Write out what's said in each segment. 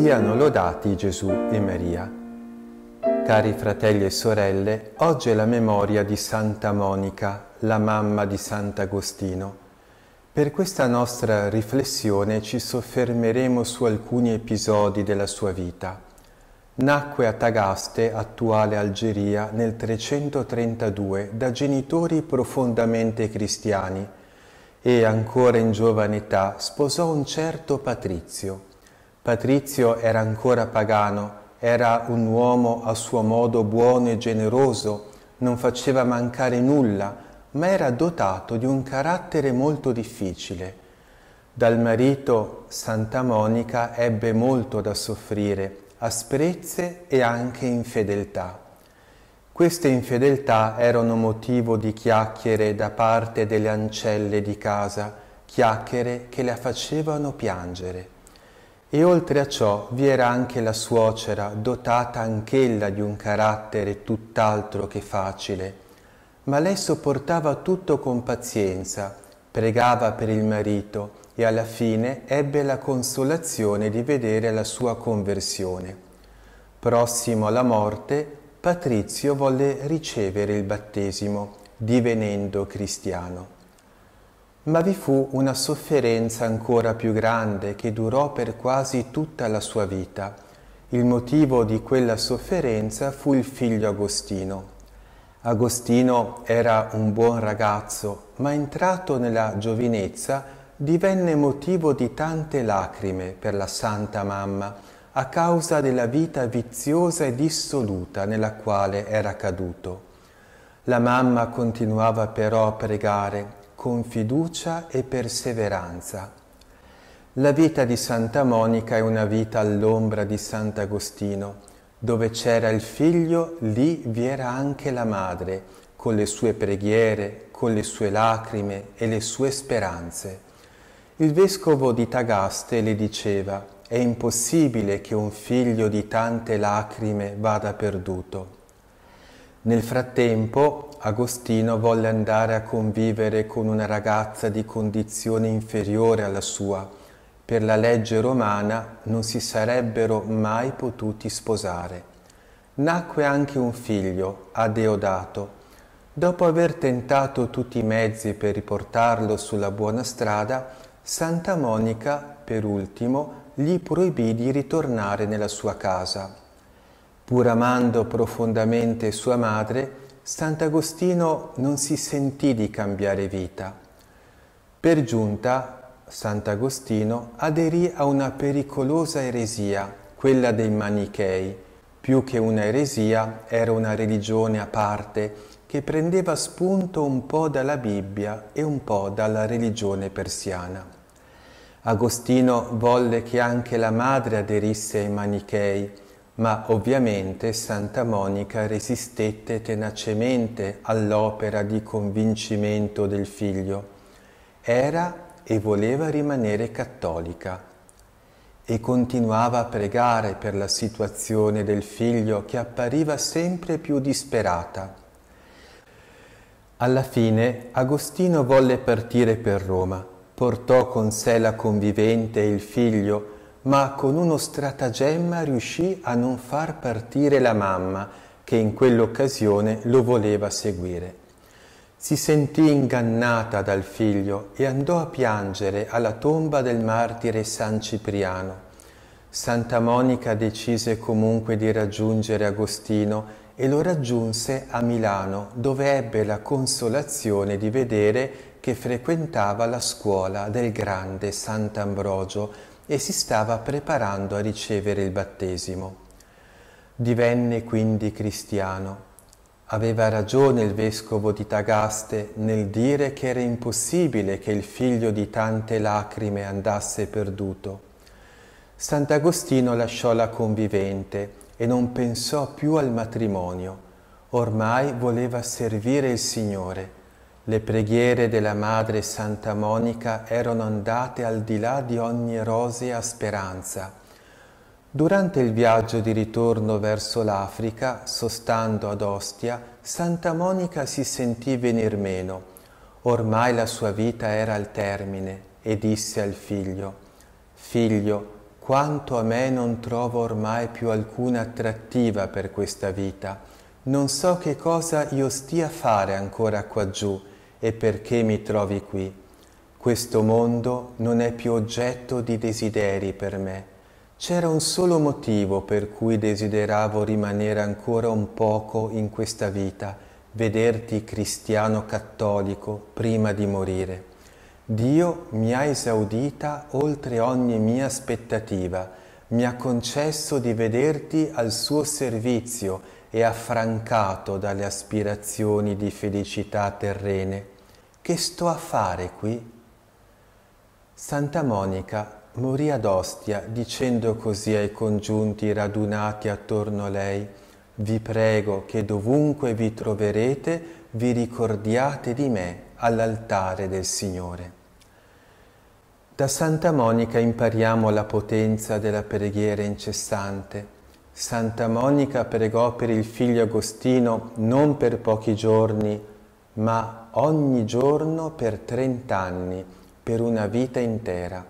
Siano lodati Gesù e Maria. Cari fratelli e sorelle, oggi è la memoria di Santa Monica, la mamma di Sant'Agostino. Per questa nostra riflessione ci soffermeremo su alcuni episodi della sua vita. Nacque a Tagaste, attuale Algeria, nel 332 da genitori profondamente cristiani e ancora in giovane età sposò un certo patrizio Patrizio era ancora pagano, era un uomo a suo modo buono e generoso, non faceva mancare nulla, ma era dotato di un carattere molto difficile. Dal marito Santa Monica ebbe molto da soffrire, asprezze e anche infedeltà. Queste infedeltà erano motivo di chiacchiere da parte delle ancelle di casa, chiacchiere che la facevano piangere. E oltre a ciò vi era anche la suocera, dotata anch'ella di un carattere tutt'altro che facile, ma lei sopportava tutto con pazienza, pregava per il marito e alla fine ebbe la consolazione di vedere la sua conversione. Prossimo alla morte, Patrizio volle ricevere il battesimo, divenendo cristiano. Ma vi fu una sofferenza ancora più grande che durò per quasi tutta la sua vita. Il motivo di quella sofferenza fu il figlio Agostino. Agostino era un buon ragazzo, ma entrato nella giovinezza divenne motivo di tante lacrime per la Santa Mamma a causa della vita viziosa e dissoluta nella quale era caduto. La mamma continuava però a pregare con fiducia e perseveranza. La vita di Santa Monica è una vita all'ombra di Sant'Agostino. Dove c'era il figlio, lì vi era anche la madre, con le sue preghiere, con le sue lacrime e le sue speranze. Il vescovo di Tagaste le diceva, è impossibile che un figlio di tante lacrime vada perduto. Nel frattempo, Agostino volle andare a convivere con una ragazza di condizione inferiore alla sua. Per la legge romana non si sarebbero mai potuti sposare. Nacque anche un figlio, Adeodato. Dopo aver tentato tutti i mezzi per riportarlo sulla buona strada, Santa Monica, per ultimo, gli proibì di ritornare nella sua casa. Pur amando profondamente sua madre, Sant'Agostino non si sentì di cambiare vita. Per giunta, Sant'Agostino aderì a una pericolosa eresia, quella dei manichei. Più che una eresia, era una religione a parte che prendeva spunto un po' dalla Bibbia e un po' dalla religione persiana. Agostino volle che anche la madre aderisse ai manichei ma ovviamente Santa Monica resistette tenacemente all'opera di convincimento del figlio. Era e voleva rimanere cattolica e continuava a pregare per la situazione del figlio che appariva sempre più disperata. Alla fine Agostino volle partire per Roma, portò con sé la convivente e il figlio ma con uno stratagemma riuscì a non far partire la mamma che in quell'occasione lo voleva seguire. Si sentì ingannata dal figlio e andò a piangere alla tomba del martire San Cipriano. Santa Monica decise comunque di raggiungere Agostino e lo raggiunse a Milano, dove ebbe la consolazione di vedere che frequentava la scuola del grande Sant'Ambrogio, e si stava preparando a ricevere il battesimo. Divenne quindi cristiano. Aveva ragione il vescovo di Tagaste nel dire che era impossibile che il figlio di tante lacrime andasse perduto. Sant'Agostino lasciò la convivente e non pensò più al matrimonio. Ormai voleva servire il Signore. Le preghiere della Madre Santa Monica erano andate al di là di ogni rosea speranza. Durante il viaggio di ritorno verso l'Africa, sostando ad Ostia, Santa Monica si sentì venir meno. Ormai la sua vita era al termine e disse al figlio, Figlio, quanto a me non trovo ormai più alcuna attrattiva per questa vita, non so che cosa io stia a fare ancora qua giù e perché mi trovi qui. Questo mondo non è più oggetto di desideri per me. C'era un solo motivo per cui desideravo rimanere ancora un poco in questa vita, vederti cristiano cattolico prima di morire. Dio mi ha esaudita oltre ogni mia aspettativa, mi ha concesso di vederti al suo servizio e affrancato dalle aspirazioni di felicità terrene. Che sto a fare qui? Santa Monica morì ad Ostia dicendo così ai congiunti radunati attorno a lei, vi prego che dovunque vi troverete vi ricordiate di me all'altare del Signore. Da Santa Monica impariamo la potenza della preghiera incessante Santa Monica pregò per il figlio Agostino non per pochi giorni, ma ogni giorno per trent'anni, per una vita intera.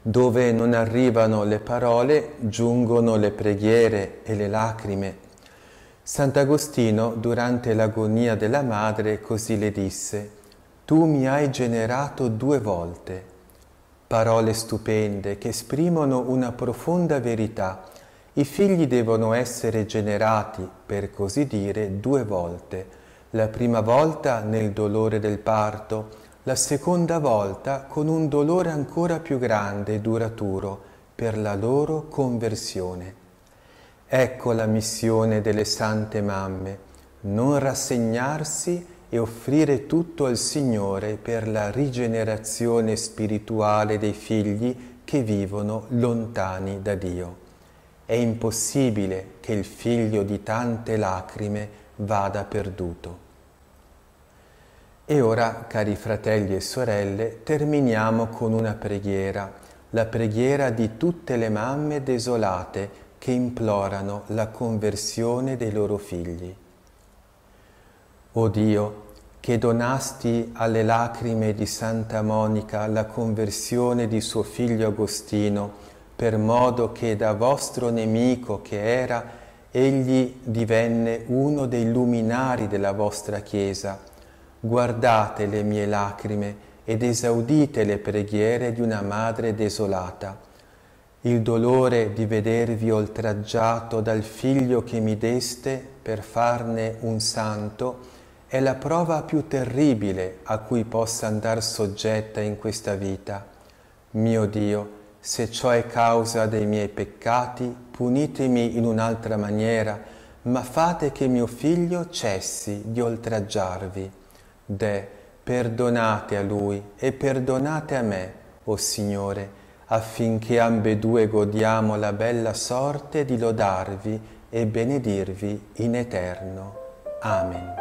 Dove non arrivano le parole, giungono le preghiere e le lacrime. Sant'Agostino, durante l'agonia della madre, così le disse, Tu mi hai generato due volte. Parole stupende che esprimono una profonda verità i figli devono essere generati, per così dire, due volte, la prima volta nel dolore del parto, la seconda volta con un dolore ancora più grande e duraturo per la loro conversione. Ecco la missione delle sante mamme, non rassegnarsi e offrire tutto al Signore per la rigenerazione spirituale dei figli che vivono lontani da Dio. È impossibile che il figlio di tante lacrime vada perduto. E ora, cari fratelli e sorelle, terminiamo con una preghiera, la preghiera di tutte le mamme desolate che implorano la conversione dei loro figli. O Dio, che donasti alle lacrime di Santa Monica la conversione di suo figlio Agostino, per modo che da vostro nemico che era, egli divenne uno dei luminari della vostra Chiesa. Guardate le mie lacrime ed esaudite le preghiere di una madre desolata. Il dolore di vedervi oltraggiato dal figlio che mi deste per farne un santo è la prova più terribile a cui possa andar soggetta in questa vita. Mio Dio, se ciò è causa dei miei peccati, punitemi in un'altra maniera, ma fate che mio figlio cessi di oltraggiarvi. De, perdonate a lui e perdonate a me, o oh Signore, affinché ambedue godiamo la bella sorte di lodarvi e benedirvi in eterno. Amen.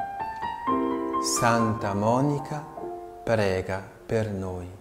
Santa Monica, prega per noi.